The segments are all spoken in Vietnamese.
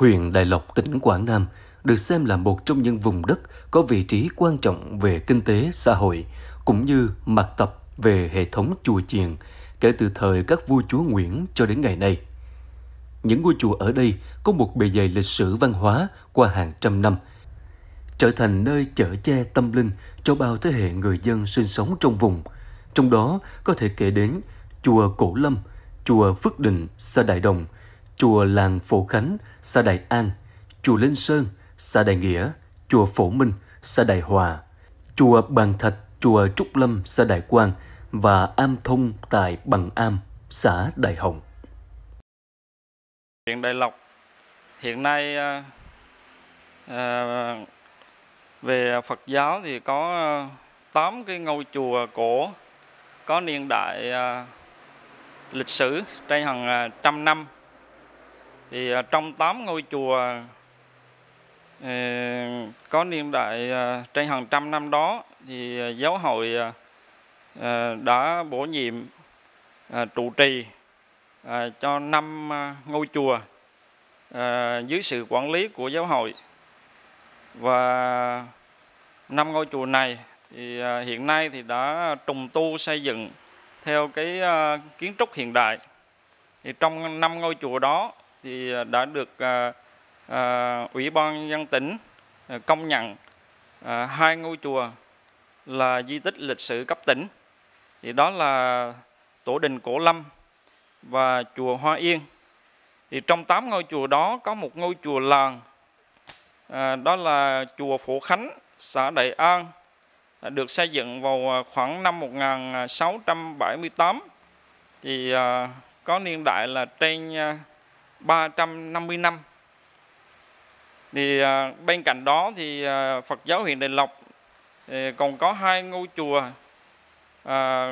huyện Đại Lộc, tỉnh Quảng Nam được xem là một trong những vùng đất có vị trí quan trọng về kinh tế, xã hội, cũng như mặt tập về hệ thống chùa chiền kể từ thời các vua chúa Nguyễn cho đến ngày nay. Những ngôi chùa ở đây có một bề dày lịch sử văn hóa qua hàng trăm năm, trở thành nơi chở che tâm linh cho bao thế hệ người dân sinh sống trong vùng. Trong đó có thể kể đến chùa Cổ Lâm, chùa Phước Định, xã Đại Đồng – chùa làng Phổ Khánh, xã Đại An, chùa Linh Sơn, xã Đại Nghĩa, chùa Phổ Minh, xã Đại Hòa, chùa Bàn Thạch, chùa Trúc Lâm, xã Đại Quang và Am Thông tại Bằng Am, xã Đại Hồng. Huyện Đại Lộc hiện nay à, về Phật giáo thì có 8 cái ngôi chùa cổ có niên đại à, lịch sử trên hàng trăm năm thì à, trong 8 ngôi chùa ờ, có niên đại à, trên hàng trăm năm đó thì à, giáo hội đã bổ nhiệm trụ trì cho năm ngôi chùa dưới sự quản lý của giáo hội và năm ngôi chùa này thì hiện nay thì đã trùng tu xây dựng theo cái kiến trúc hiện đại thì trong năm ngôi chùa đó thì à, đã được à, à, Ủy ban dân tỉnh công nhận hai ngôi chùa là di tích lịch sử cấp tỉnh. Thì đó là Tổ đình Cổ Lâm và chùa Hoa Yên. Thì trong tám ngôi chùa đó có một ngôi chùa làng à, đó là chùa Phổ Khánh, xã Đại An được xây dựng vào khoảng năm 1678 thì à, có niên đại là trên 350 năm. Thì à, bên cạnh đó thì à, Phật giáo huyện Đại Lộc còn có hai ngôi chùa à,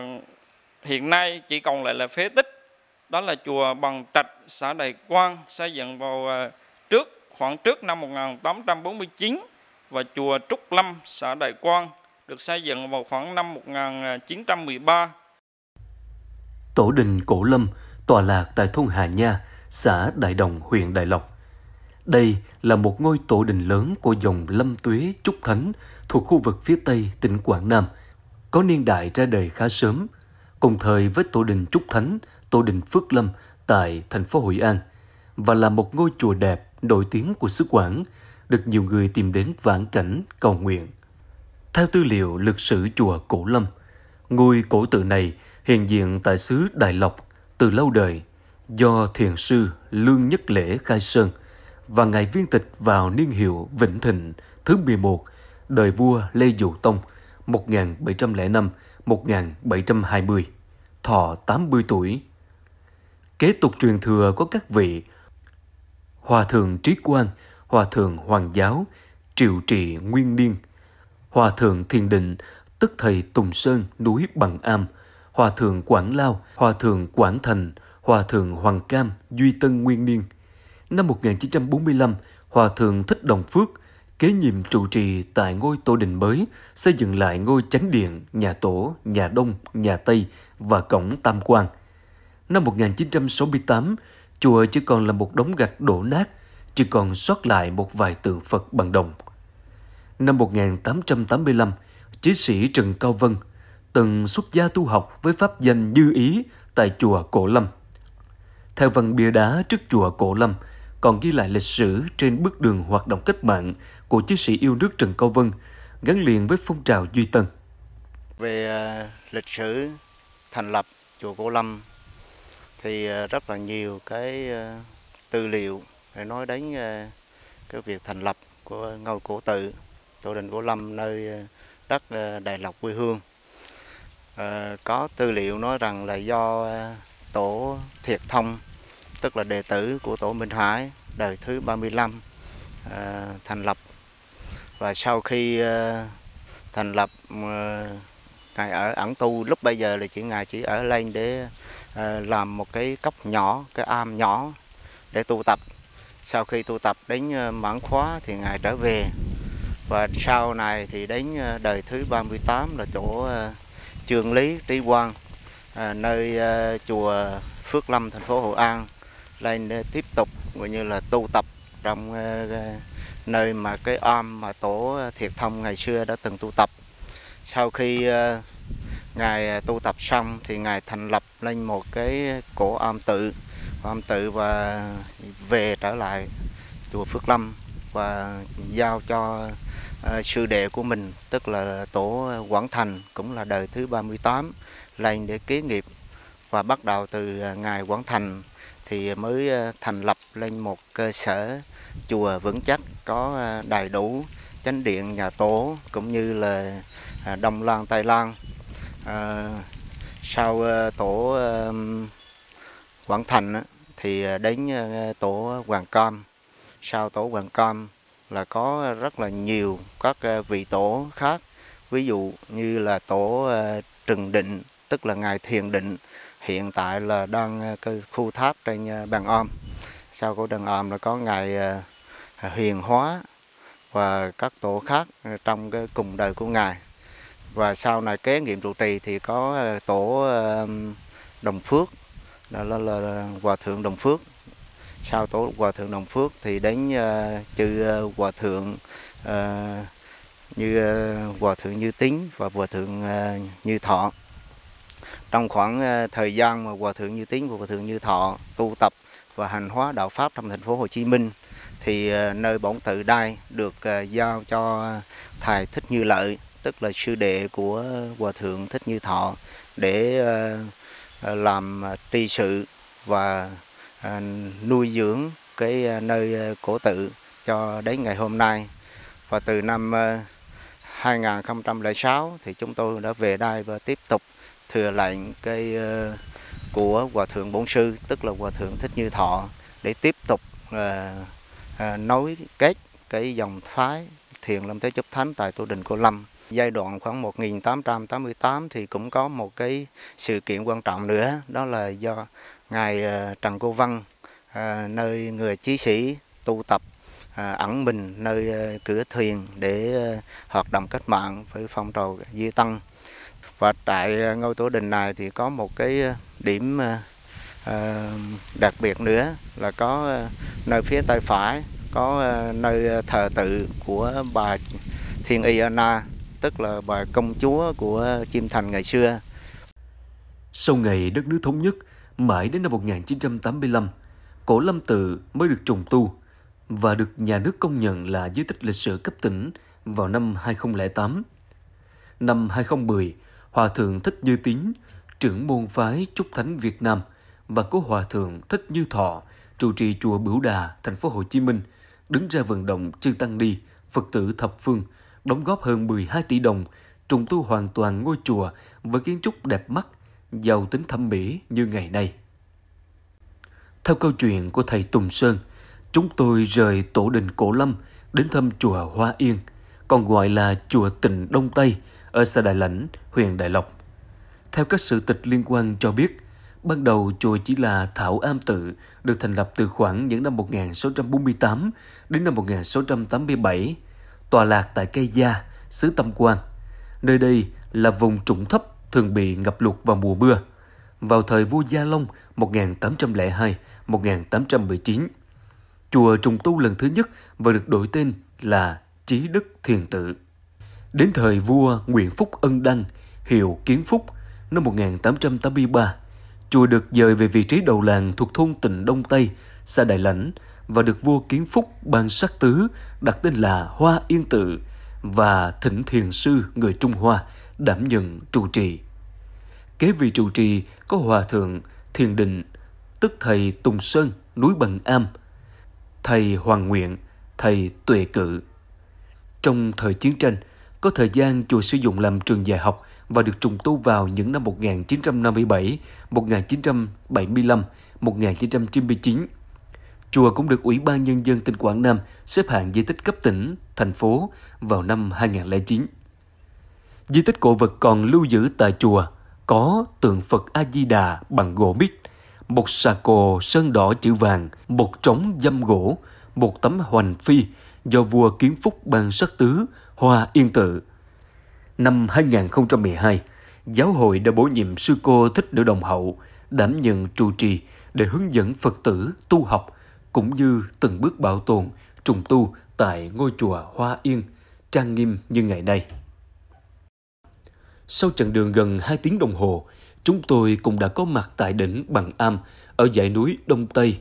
hiện nay chỉ còn lại là phế tích. Đó là chùa Bằng Trạch, xã Đại Quang xây dựng vào à, trước khoảng trước năm 1849 và chùa Trúc Lâm, xã Đại Quang được xây dựng vào khoảng năm 1913. Tổ đình Cổ Lâm tọa lạc tại thôn Hà Nha, xã Đại Đồng, huyện Đại Lộc. Đây là một ngôi tổ đình lớn của dòng Lâm Tuế Trúc Thánh thuộc khu vực phía Tây tỉnh Quảng Nam, có niên đại ra đời khá sớm, cùng thời với tổ đình Trúc Thánh, tổ đình Phước Lâm tại thành phố Hội An, và là một ngôi chùa đẹp, nổi tiếng của xứ Quảng, được nhiều người tìm đến vãn cảnh, cầu nguyện. Theo tư liệu lịch sử chùa Cổ Lâm, ngôi cổ tự này hiện diện tại xứ Đại Lộc từ lâu đời do thiền sư Lương Nhất Lễ khai sơn và ngài viên tịch vào niên hiệu Vĩnh Thịnh thứ 11 đời vua Lê Dụ Tông 1705-1720, thọ 80 tuổi. Kế tục truyền thừa có các vị Hòa thượng Trí Quang, Hòa thượng Hoàng Giáo, Triệu Trị Nguyên Niên, Hòa thượng Thiền Định, tức thầy Tùng Sơn núi Bằng Am, Hòa thượng Quảng Lao, Hòa thượng Quảng Thành, Hòa thượng Hoàng Cam Duy Tân Nguyên Niên. Năm 1945, Hòa thượng Thích Đồng Phước kế nhiệm trụ trì tại ngôi tổ đình mới, xây dựng lại ngôi chánh điện, nhà tổ, nhà đông, nhà tây và cổng tam quan. Năm 1968, chùa chỉ còn là một đống gạch đổ nát, chỉ còn sót lại một vài tượng Phật bằng đồng. Năm 1885, chiến sĩ Trần Cao Vân từng xuất gia tu học với pháp danh Như Ý tại chùa Cổ Lâm. Theo văn bia đá trước chùa Cổ Lâm, còn ghi lại lịch sử trên bước đường hoạt động cách mạng của chiến sĩ yêu nước Trần Cao Vân, gắn liền với phong trào Duy Tân. Về à, lịch sử thành lập chùa Cổ Lâm thì à, rất là nhiều cái à, tư liệu để nói đến cái việc thành lập của ngôi cổ tự tổ đình Cổ Lâm nơi đất Đại Lộc quê hương. có tư liệu nói rằng là do tổ Thiệt Thông tức là đệ tử của tổ Minh Hải đời thứ 35 à, thành lập và sau khi à, thành lập à, ngài ở ẩn tu lúc bây giờ là chỉ ngài chỉ ở lên để à, làm một cái cốc nhỏ cái am nhỏ để tu tập sau khi tu tập đến à, mãn khóa thì ngài trở về và sau này thì đến à, đời thứ 38 là chỗ à, trường lý trí quang à, nơi à, chùa Phước Lâm thành phố Hội An lên để tiếp tục gọi như là tu tập trong ờ, ờ, nơi mà cái om mà tổ thiệt thông ngày xưa đã từng tu tập sau khi ờ, ngài tu tập xong thì ngài thành lập lên một cái cổ om tự om tự và về trở lại chùa Phước Lâm và giao cho sư đệ của mình tức là tổ Quảng Thành cũng là đời thứ 38 lên để kế nghiệp và bắt đầu từ ngài Quảng Thành thì mới ờ, thành lập lên một cơ sở chùa vững chắc có ờ, đầy đủ chánh điện nhà tổ cũng như là à, Đông Lan Tây Lan à, ờ, sau tổ Quảng Thành thì đến tổ Hoàng cam sau tổ Hoàng cam là có rất là nhiều các vị tổ khác ví dụ như là tổ Trừng Định tức là ngài Thiền Định hiện tại là đang ờ, khu tháp trên ờ, bàn om sau của đàn om là có ngài ờ, hiền hóa và các tổ khác trong cái cùng đời của ngài và sau này kế nghiệm trụ trì thì có tổ đồng phước đó là, là, là hòa thượng đồng phước sau tổ hòa thượng đồng phước thì đến chư hòa thượng như hòa thượng như tín và hòa thượng như thọ trong khoảng ờ, thời gian mà hòa thượng Như Tiến và hòa thượng Như Thọ tu tập và hành hóa đạo pháp trong thành phố Hồ Chí Minh thì ờ, nơi bổn tự đai được ờ, giao cho thầy Thích Như Lợi tức là sư đệ của hòa thượng Thích Như Thọ để làm tri sự và nuôi dưỡng cái nơi cổ tự cho đến ngày hôm nay và từ năm 2006 thì chúng tôi đã về đây và tiếp tục thừa lệnh cái ờ, của hòa thượng bổn sư tức là hòa thượng thích như thọ để tiếp tục ờ, ờ, nối kết cái dòng phái thiền lâm thế chấp thánh tại tu đình cô lâm giai đoạn khoảng 1888 thì cũng có một cái sự kiện quan trọng nữa đó là do ngài Trần Cô Văn nơi người chí sĩ tu tập ẩn mình nơi cửa thuyền để hoạt động cách mạng với phong trào di tăng và tại à, ngôi tổ đình này thì có một cái à, điểm à, đặc biệt nữa là có nơi phía tay phải có nơi thờ tự của bà Thiên Y Anna tức là bà công chúa của Chim Thành ngày xưa. Sau ngày đất nước thống nhất, mãi đến năm 1985, Cổ Lâm Tự mới được trùng tu và được nhà nước công nhận là di tích lịch sử cấp tỉnh vào năm 2008. Năm 2010, Hòa Thượng Thích Như Tín, trưởng môn phái Trúc Thánh Việt Nam và cố Hòa Thượng Thích Như Thọ, trụ trì chùa Bửu Đà, thành phố Hồ Chí Minh, đứng ra vận động chư Tăng đi, Phật tử thập phương, đóng góp hơn 12 tỷ đồng, trùng tu hoàn toàn ngôi chùa với kiến trúc đẹp mắt, giàu tính thẩm mỹ như ngày nay. Theo câu chuyện của thầy Tùng Sơn, chúng tôi rời tổ đình Cổ Lâm đến thăm chùa Hoa Yên, còn gọi là chùa Tịnh Đông Tây – ở xã Đại Lãnh, huyện Đại Lộc. Theo các sự tịch liên quan cho biết, ban đầu chùa chỉ là Thảo Am Tự, được thành lập từ khoảng những năm 1648 đến năm 1687, tòa lạc tại Cây Gia, xứ Tâm Quan. Nơi đây là vùng trũng thấp thường bị ngập lụt vào mùa mưa. Vào thời vua Gia Long 1802-1819, chùa trùng tu lần thứ nhất và được đổi tên là Chí Đức Thiền Tự. Đến thời vua Nguyễn Phúc Ân Đăng, hiệu Kiến Phúc, năm 1883, chùa được dời về vị trí đầu làng thuộc thôn Tịnh Đông Tây, xa Đại Lãnh và được vua Kiến Phúc ban sắc tứ đặt tên là Hoa Yên Tự và Thỉnh Thiền Sư người Trung Hoa đảm nhận trụ trì. Kế vị trụ trì có Hòa Thượng Thiền Định, tức Thầy Tùng Sơn, núi Bằng Am, Thầy Hoàng Nguyện, Thầy Tuệ Cự. Trong thời chiến tranh, có thời gian chùa sử dụng làm trường dạy học và được trùng tu vào những năm 1957, 1975, 1999. Chùa cũng được Ủy ban Nhân dân tỉnh Quảng Nam xếp hạng di tích cấp tỉnh, thành phố vào năm 2009. Di tích cổ vật còn lưu giữ tại chùa có tượng Phật A-di-đà bằng gỗ mít, một xà cồ sơn đỏ chữ vàng, một trống dâm gỗ, một tấm hoành phi do vua Kiến Phúc ban sắc tứ Hoa Yên Tự. Năm 2012, giáo hội đã bổ nhiệm sư cô Thích Nữ Đồng Hậu đảm nhận trụ trì để hướng dẫn Phật tử tu học cũng như từng bước bảo tồn, trùng tu tại ngôi chùa Hoa Yên, trang nghiêm như ngày nay. Sau chặng đường gần 2 tiếng đồng hồ, chúng tôi cũng đã có mặt tại đỉnh Bằng Am ở dãy núi Đông Tây,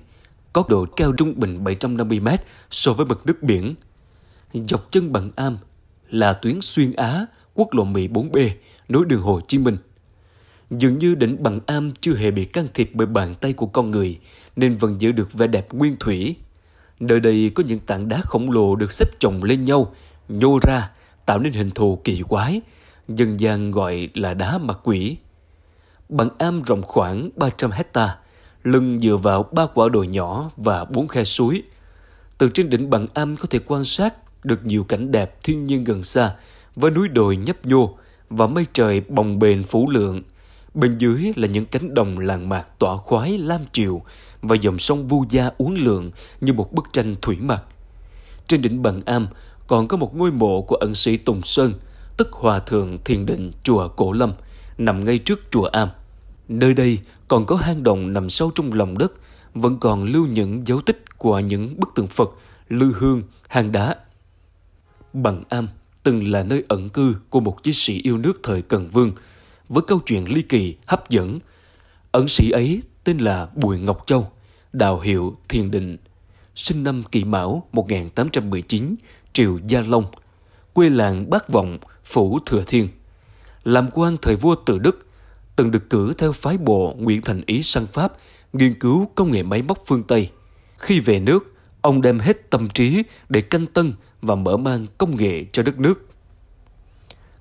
có độ cao trung bình 750m so với mực nước biển. Dọc chân Bằng Am là tuyến xuyên Á, quốc lộ 14B, nối đường Hồ Chí Minh. Dường như đỉnh Bằng Am chưa hề bị can thiệp bởi bàn tay của con người, nên vẫn giữ được vẻ đẹp nguyên thủy. Nơi đây có những tảng đá khổng lồ được xếp chồng lên nhau, nhô ra, tạo nên hình thù kỳ quái, dân gian gọi là đá mặt quỷ. Bằng am rộng khoảng 300 hecta, lưng dựa vào ba quả đồi nhỏ và bốn khe suối. Từ trên đỉnh bằng am có thể quan sát được nhiều cảnh đẹp thiên nhiên gần xa với núi đồi nhấp nhô và mây trời bồng bềnh phủ lượng. Bên dưới là những cánh đồng làng mạc tỏa khoái lam chiều và dòng sông Vu Gia uốn lượn như một bức tranh thủy mặc. Trên đỉnh Bằng Am còn có một ngôi mộ của ẩn sĩ Tùng Sơn, tức Hòa Thượng Thiền Định Chùa Cổ Lâm, nằm ngay trước Chùa Am. Nơi đây còn có hang động nằm sâu trong lòng đất, vẫn còn lưu những dấu tích của những bức tượng Phật, lư hương, hàng đá Bằng Am từng là nơi ẩn cư của một chiến sĩ yêu nước thời Cần Vương với câu chuyện ly kỳ hấp dẫn. Ẩn sĩ ấy tên là Bùi Ngọc Châu, đào hiệu Thiền Định, sinh năm kỳ Mão 1819, triều Gia Long, quê làng Bác Vọng, phủ Thừa Thiên. Làm quan thời vua Từ Đức, từng được cử theo phái bộ Nguyễn Thành Ý sang Pháp nghiên cứu công nghệ máy móc phương Tây. Khi về nước, ông đem hết tâm trí để canh tân và mở mang công nghệ cho đất nước.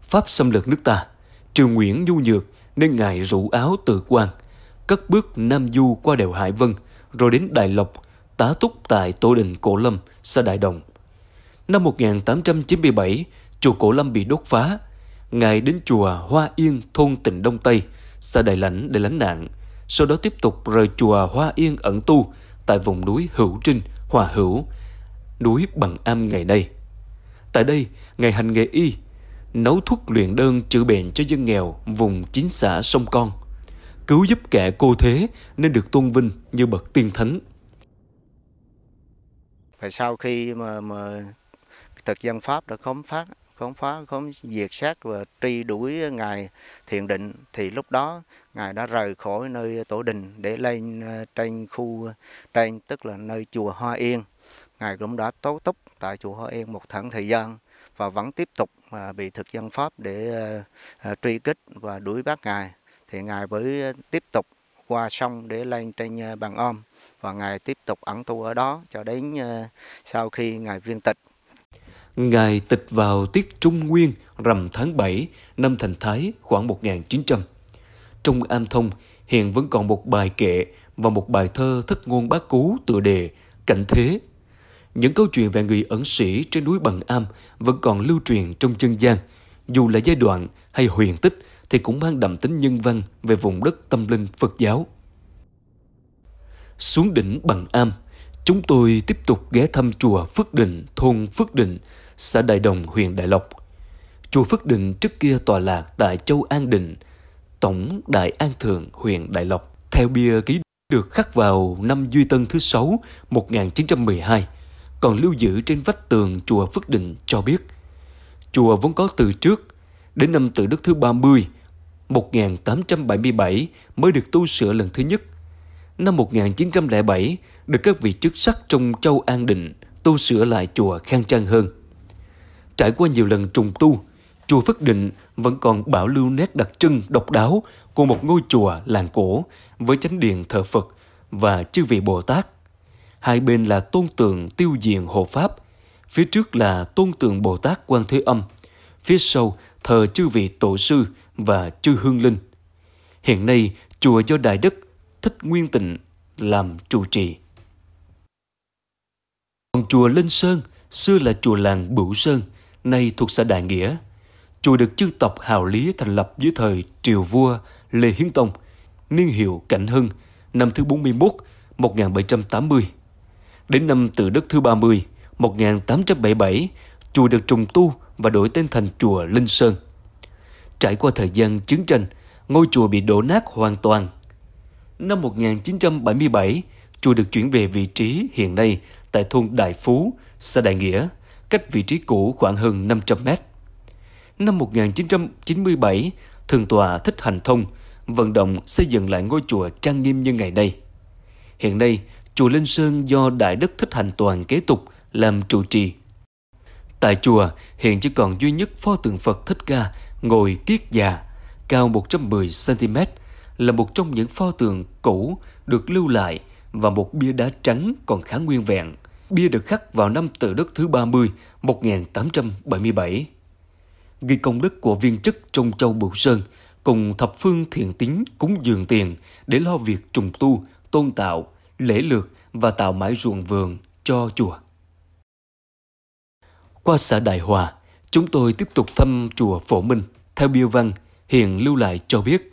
Pháp xâm lược nước ta, Triều Nguyễn nhu nhược nên ngài rủ áo từ quan, cất bước Nam Du qua đèo Hải Vân, rồi đến Đại Lộc, tá túc tại tổ Đình Cổ Lâm, xã Đại Đồng. Năm 1897, chùa Cổ Lâm bị đốt phá. Ngài đến chùa Hoa Yên, thôn tỉnh Đông Tây, xã Đại Lãnh để lánh nạn. Sau đó tiếp tục rời chùa Hoa Yên ẩn tu tại vùng núi Hữu Trinh, Hòa Hữu, núi Bằng Am ngày nay. Tại đây, Ngài hành nghề y, nấu thuốc luyện đơn chữa bệnh cho dân nghèo vùng chín xã sông Con, cứu giúp kẻ cô thế nên được tôn vinh như bậc tiên thánh. Phải sau khi mà, mà thực dân Pháp đã khống phát khống phá khống diệt sát và truy đuổi ngài thiền định thì lúc đó ngài đã rời khỏi nơi tổ đình để lên ờ, trên khu trên tức là nơi chùa hoa yên Ngài cũng đã tố túc tại chùa Hoa Yên một tháng thời gian và vẫn tiếp tục à, bị thực dân Pháp để à, à, truy kích và đuổi bắt Ngài. Thì Ngài mới tiếp tục qua sông để lên trên bàn ôm và Ngài tiếp tục ẩn tu ở đó cho đến sau khi Ngài viên tịch. Ngài tịch vào tiết Trung Nguyên rằm tháng 7 năm Thành Thái khoảng 1900. Trong am thông hiện vẫn còn một bài kệ và một bài thơ thất ngôn bác cú tựa đề Cảnh Thế những câu chuyện về người ẩn sĩ trên núi Bần Am vẫn còn lưu truyền trong dân gian, dù là giai đoạn hay huyền tích thì cũng mang đậm tính nhân văn về vùng đất tâm linh Phật giáo. Xuống đỉnh Bằng Am, chúng tôi tiếp tục ghé thăm chùa Phước Định, thôn Phước Định, xã Đại Đồng, huyện Đại Lộc. Chùa Phước Định trước kia tòa lạc tại châu An Định, tổng Đại An Thượng, huyện Đại Lộc. Theo bia ký được khắc vào năm Duy Tân thứ 6, 1912, còn lưu giữ trên vách tường chùa Phước Định cho biết chùa vốn có từ trước đến năm tự đức thứ 30 1877 mới được tu sửa lần thứ nhất năm 1907 được các vị chức sắc trong châu An Định tu sửa lại chùa khang trang hơn trải qua nhiều lần trùng tu chùa Phước Định vẫn còn bảo lưu nét đặc trưng độc đáo của một ngôi chùa làng cổ với chánh điện thờ Phật và chư vị Bồ Tát hai bên là tôn tượng tiêu diền hộ pháp, phía trước là tôn tượng Bồ Tát Quan Thế Âm, phía sau thờ chư vị tổ sư và chư hương linh. Hiện nay, chùa do Đại Đức Thích Nguyên Tịnh làm trụ trì. Còn chùa Linh Sơn, xưa là chùa làng Bửu Sơn, nay thuộc xã Đại Nghĩa. Chùa được chư tộc Hào Lý thành lập dưới thời triều vua Lê Hiến Tông, niên hiệu Cảnh Hưng, năm thứ 41, 1780. Đến năm Từ Đức thứ 30, 1877, chùa được trùng tu và đổi tên thành chùa Linh Sơn. Trải qua thời gian chiến tranh, ngôi chùa bị đổ nát hoàn toàn. Năm 1977, chùa được chuyển về vị trí hiện nay tại thôn Đại Phú, xã Đại Nghĩa, cách vị trí cũ khoảng hơn 500 mét. Năm 1997, Thường tòa Thích Hành Thông vận động xây dựng lại ngôi chùa trang nghiêm như ngày nay. Hiện nay, chùa Linh Sơn do Đại Đức Thích Hành Toàn kế tục làm trụ trì. Tại chùa, hiện chỉ còn duy nhất pho tượng Phật Thích Ca ngồi kiết già, cao 110cm, là một trong những pho tượng cũ được lưu lại và một bia đá trắng còn khá nguyên vẹn. Bia được khắc vào năm tự đức thứ 30, 1877. Ghi công đức của viên chức trong châu Bửu Sơn cùng thập phương thiện tín cúng dường tiền để lo việc trùng tu, tôn tạo, lễ lược và tạo mãi ruộng vườn cho chùa. Qua xã Đại Hòa, chúng tôi tiếp tục thăm chùa Phổ Minh theo biêu văn hiện lưu lại cho biết.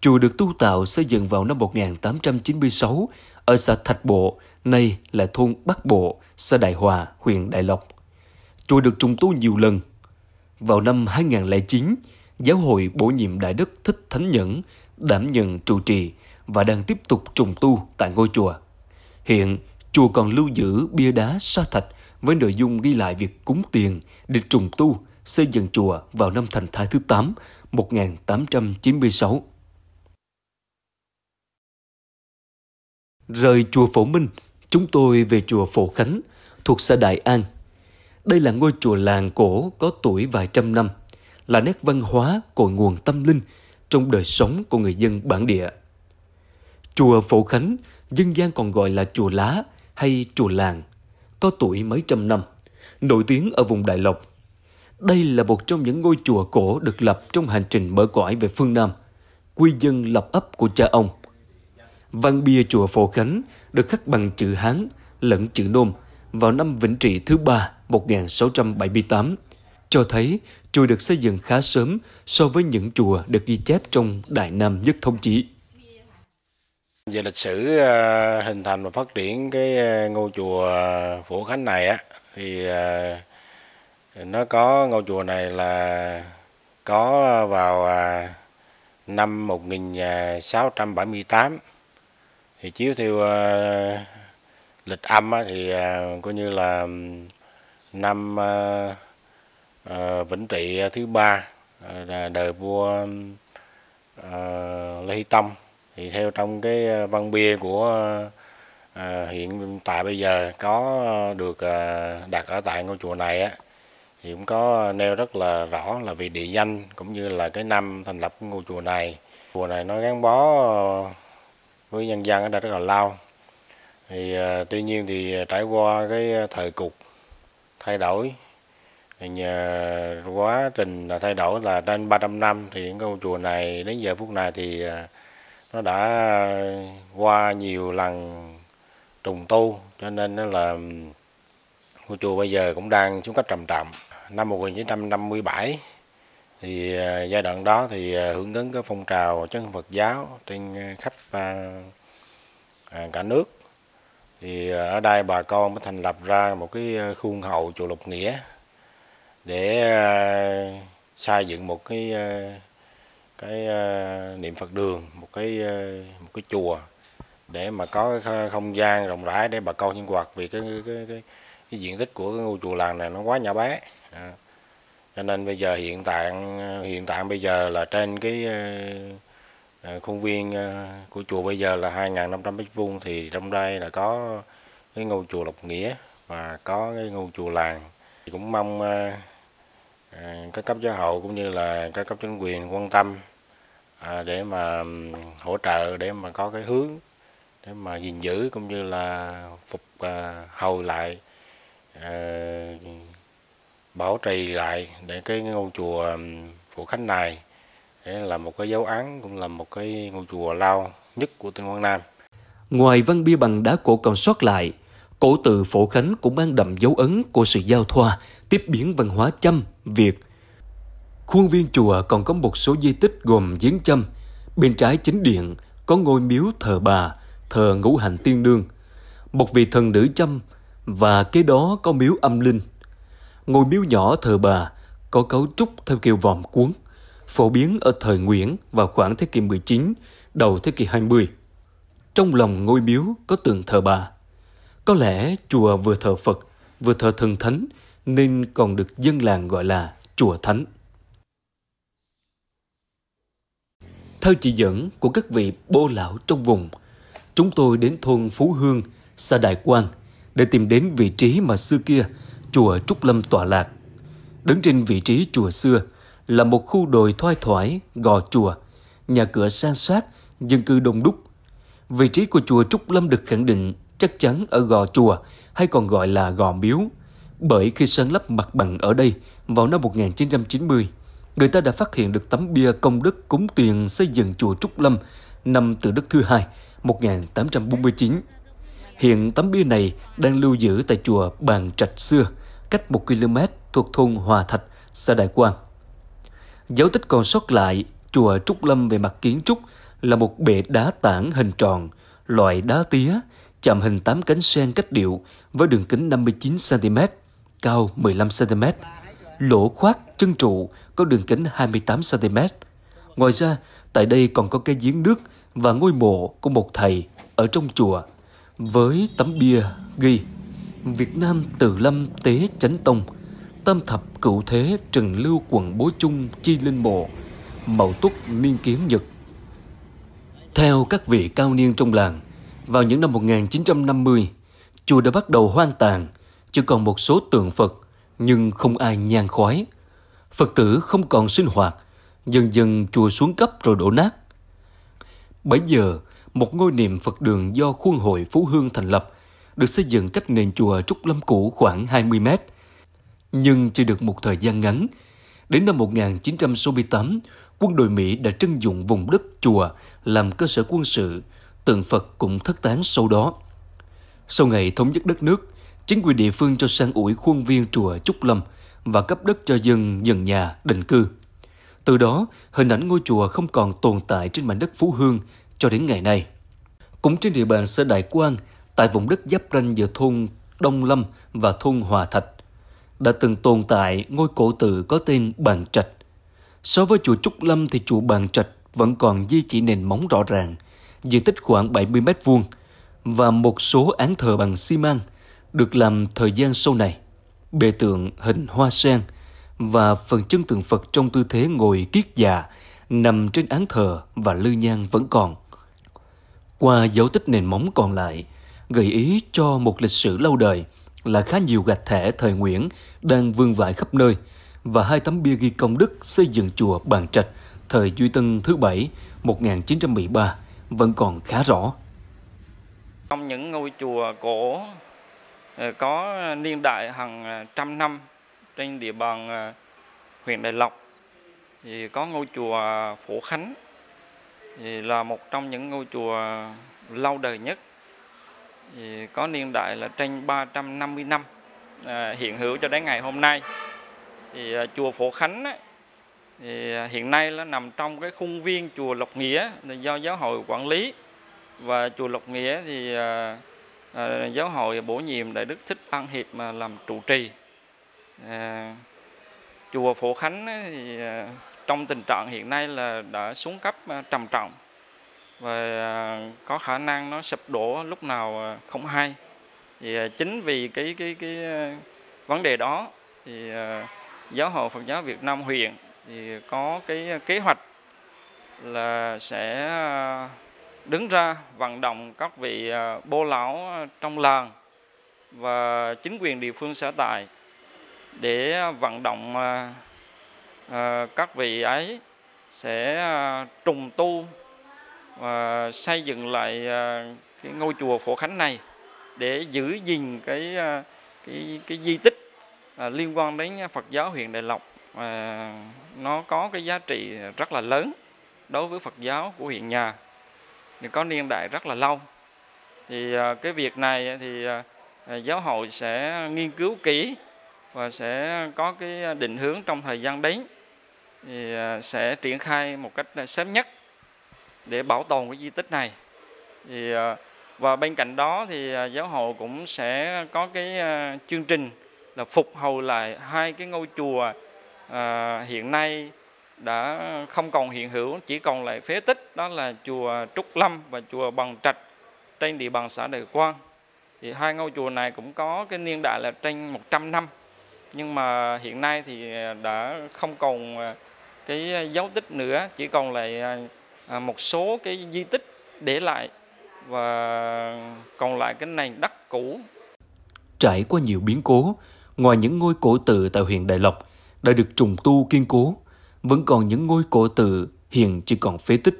Chùa được tu tạo xây dựng vào năm 1896 ở xã Thạch Bộ, nay là thôn Bắc Bộ, xã Đại Hòa, huyện Đại Lộc. Chùa được trùng tu nhiều lần. Vào năm 2009, Giáo hội bổ nhiệm Đại Đức Thích Thánh Nhẫn đảm nhận trụ trì và đang tiếp tục trùng tu tại ngôi chùa. Hiện, chùa còn lưu giữ bia đá sa thạch với nội dung ghi lại việc cúng tiền để trùng tu xây dựng chùa vào năm thành thái thứ 8, 1896. Rời chùa Phổ Minh, chúng tôi về chùa Phổ Khánh, thuộc xã Đại An. Đây là ngôi chùa làng cổ có tuổi vài trăm năm, là nét văn hóa cội nguồn tâm linh trong đời sống của người dân bản địa. Chùa Phổ Khánh, dân gian còn gọi là chùa Lá hay chùa Làng, có tuổi mấy trăm năm, nổi tiếng ở vùng Đại Lộc. Đây là một trong những ngôi chùa cổ được lập trong hành trình mở cõi về phương Nam, quy dân lập ấp của cha ông. Văn bia chùa Phổ Khánh được khắc bằng chữ Hán lẫn chữ Nôm vào năm Vĩnh Trị thứ ba 1678, cho thấy chùa được xây dựng khá sớm so với những chùa được ghi chép trong Đại Nam Nhất Thông chí. Về lịch sử ờ, hình thành và phát triển cái ờ, ngôi chùa ờ, Phổ Khánh này á thì nó có ngôi chùa này là có vào năm 1678 thì chiếu theo lịch âm thì coi như là năm Vĩnh Trị thứ ba đời vua Lê Hy Tông thì theo trong cái ờ, văn bia của à, hiện tại bây giờ có được à, đặt ở tại ngôi chùa này á thì cũng có nêu rất là rõ là vì địa danh cũng như là cái năm thành lập ngôi chùa này chùa này nó gắn bó với nhân dân ở đây rất là lâu thì à, tuy nhiên thì trải qua cái thời cục thay đổi nhờ quá trình thay đổi là trên 300 năm thì ngôi chùa này đến giờ phút này thì nó đã qua nhiều lần trùng tu cho nên nó là ngôi chùa bây giờ cũng đang xuống cấp trầm trọng. Năm 1957 thì ờ, giai đoạn đó thì ờ, hưởng ứng cái phong trào chân Phật giáo trên ờ, khắp à, cả nước thì ở đây bà con mới thành lập ra một cái khuôn hậu chùa Lục Nghĩa để xây dựng một cái cái ờ, niệm Phật đường, một cái ờ, một cái chùa để mà có cái không gian rộng rãi để bà con sinh hoạt vì cái cái, cái cái cái diện tích của cái ngôi chùa làng này nó quá nhỏ bé. À. Cho nên bây giờ hiện tại hiện tại bây giờ là trên cái ờ, khuôn viên của chùa bây giờ là 2.500 mét vuông thì trong đây là có cái ngôi chùa Lộc Nghĩa và có cái ngôi chùa làng thì cũng mong uh, À, các cấp giáo hội cũng như là các cấp chính quyền quan tâm à, để mà hỗ trợ để mà có cái hướng để mà gìn giữ cũng như là phục à, hồi lại bảo trì lại để cái ngôi chùa phổ khánh này để là một cái dấu ấn cũng là một cái ngôi chùa lao nhất của tỉnh Quảng Nam. Ngoài văn bia bằng đá cổ còn sót lại, Cổ tự Phổ Khánh cũng mang đậm dấu ấn của sự giao thoa, tiếp biến văn hóa chăm, Việt. Khuôn viên chùa còn có một số di tích gồm giếng chăm, bên trái chính điện có ngôi miếu thờ bà, thờ ngũ hành tiên đương, một vị thần nữ chăm và kế đó có miếu âm linh. Ngôi miếu nhỏ thờ bà có cấu trúc theo kiểu vòm cuốn, phổ biến ở thời Nguyễn vào khoảng thế kỷ 19, đầu thế kỷ 20. Trong lòng ngôi miếu có tượng thờ bà, có lẽ chùa vừa thờ Phật, vừa thờ thần thánh nên còn được dân làng gọi là chùa thánh. Theo chỉ dẫn của các vị bô lão trong vùng, chúng tôi đến thôn Phú Hương, xã Đại Quang để tìm đến vị trí mà xưa kia chùa Trúc Lâm tọa lạc. Đứng trên vị trí chùa xưa là một khu đồi thoai thoải, gò chùa, nhà cửa san sát, dân cư đông đúc. Vị trí của chùa Trúc Lâm được khẳng định chắc chắn ở gò chùa hay còn gọi là gò miếu. Bởi khi sơn lấp mặt bằng ở đây vào năm 1990, người ta đã phát hiện được tấm bia công đức cúng tiền xây dựng chùa Trúc Lâm năm từ đức thứ hai 1849. Hiện tấm bia này đang lưu giữ tại chùa Bàn Trạch xưa, cách 1 km thuộc thôn Hòa Thạch, xã Đại Quang. Dấu tích còn sót lại, chùa Trúc Lâm về mặt kiến trúc là một bệ đá tảng hình tròn, loại đá tía chạm hình 8 cánh sen cách điệu với đường kính 59cm, cao 15cm. Lỗ khoác, chân trụ có đường kính 28cm. Ngoài ra, tại đây còn có cái giếng nước và ngôi mộ của một thầy ở trong chùa với tấm bia ghi Việt Nam Từ Lâm Tế Chánh Tông Tam Thập Cựu Thế Trần Lưu Quận Bố Chung Chi Linh Mộ Mậu Túc Niên Kiến Nhật Theo các vị cao niên trong làng, vào những năm 1950, chùa đã bắt đầu hoang tàn, chỉ còn một số tượng Phật, nhưng không ai nhang khói. Phật tử không còn sinh hoạt, dần dần chùa xuống cấp rồi đổ nát. Bấy giờ, một ngôi niệm Phật đường do khuôn hội Phú Hương thành lập, được xây dựng cách nền chùa Trúc Lâm cũ khoảng 20 mét. Nhưng chỉ được một thời gian ngắn, đến năm 1968, quân đội Mỹ đã trưng dụng vùng đất chùa làm cơ sở quân sự tượng Phật cũng thất tán sau đó. Sau ngày thống nhất đất nước, chính quyền địa phương cho sang ủi khuôn viên chùa Trúc Lâm và cấp đất cho dân dần nhà định cư. Từ đó, hình ảnh ngôi chùa không còn tồn tại trên mảnh đất Phú Hương cho đến ngày nay. Cũng trên địa bàn xã Đại Quang, tại vùng đất giáp ranh giữa thôn Đông Lâm và thôn Hòa Thạch, đã từng tồn tại ngôi cổ tự có tên Bàn Trạch. So với chùa Trúc Lâm thì chùa Bàn Trạch vẫn còn di chỉ nền móng rõ ràng, diện tích khoảng 70 mét vuông và một số án thờ bằng xi măng được làm thời gian sau này. Bệ tượng hình hoa sen và phần chân tượng Phật trong tư thế ngồi kiết già nằm trên án thờ và lư nhang vẫn còn. Qua dấu tích nền móng còn lại, gợi ý cho một lịch sử lâu đời là khá nhiều gạch thẻ thời Nguyễn đang vương vãi khắp nơi và hai tấm bia ghi công đức xây dựng chùa Bàn Trạch thời Duy Tân thứ Bảy 1973 vẫn còn khá rõ. Trong những ngôi chùa cổ ờ, có niên đại hàng ờ, trăm năm trên địa bàn ờ, huyện Đại Lộc thì có ngôi chùa Phổ Khánh thì là một trong những ngôi chùa lâu đời nhất thì có niên đại là trên 350 năm à, hiện hữu cho đến ngày hôm nay thì chùa Phổ Khánh ấy, thì à, hiện nay nó nằm trong cái khuôn viên chùa Lộc Nghĩa do giáo hội quản lý và chùa Lộc Nghĩa thì à, à, giáo hội bổ nhiệm đại đức thích an hiệp mà làm trụ trì à, chùa Phổ Khánh thì à, trong tình trạng hiện nay là đã xuống cấp à, trầm trọng và à, có khả năng nó sụp đổ lúc nào à, không hay thì à, chính vì cái cái cái à, vấn đề đó thì à, giáo hội Phật giáo Việt Nam huyện thì có cái ờ, kế hoạch là sẽ ờ, đứng ra vận động các vị ờ, bô lão trong làng và chính quyền địa phương sở tại để vận động các vị ấy sẽ trùng tu và xây dựng lại cái ngôi chùa Phổ Khánh này để giữ gìn cái cái cái di tích liên quan đến Phật giáo huyện Đại Lộc nó có cái giá trị rất là lớn đối với Phật giáo của huyện nhà thì có niên đại rất là lâu thì à, cái việc này thì à, à, giáo hội sẽ nghiên cứu kỹ và sẽ có cái định hướng trong thời gian đến, thì sẽ triển khai một cách sớm nhất để bảo tồn cái di tích này thì và bên cạnh đó thì giáo hội cũng sẽ có cái chương trình là phục hồi lại hai cái ngôi chùa à, hiện nay đã không còn hiện hữu chỉ còn lại phế tích đó là chùa Trúc Lâm và chùa Bằng Trạch trên địa bàn xã đại Quang thì hai ngôi chùa này cũng có cái niên đại là trên 100 năm nhưng mà hiện nay thì đã không còn à, cái dấu tích nữa chỉ còn lại à, à, một số cái di tích để lại và còn lại cái nền đất cũ trải qua nhiều biến cố ngoài những ngôi cổ tự tại huyện Đại Lộc đã được trùng tu kiên cố, vẫn còn những ngôi cổ tự hiện chỉ còn phế tích.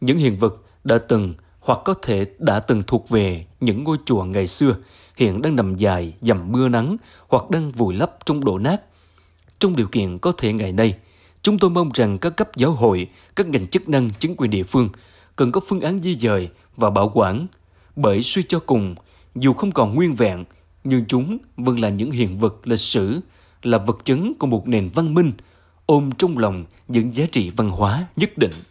Những hiện vật đã từng hoặc có thể đã từng thuộc về những ngôi chùa ngày xưa hiện đang nằm dài dầm mưa nắng hoặc đang vùi lấp trong đổ nát. Trong điều kiện có thể ngày nay, chúng tôi mong rằng các cấp giáo hội, các ngành chức năng, chính quyền địa phương cần có phương án di dời và bảo quản. Bởi suy cho cùng, dù không còn nguyên vẹn, nhưng chúng vẫn là những hiện vật lịch sử là vật chứng của một nền văn minh ôm trong lòng những giá trị văn hóa nhất định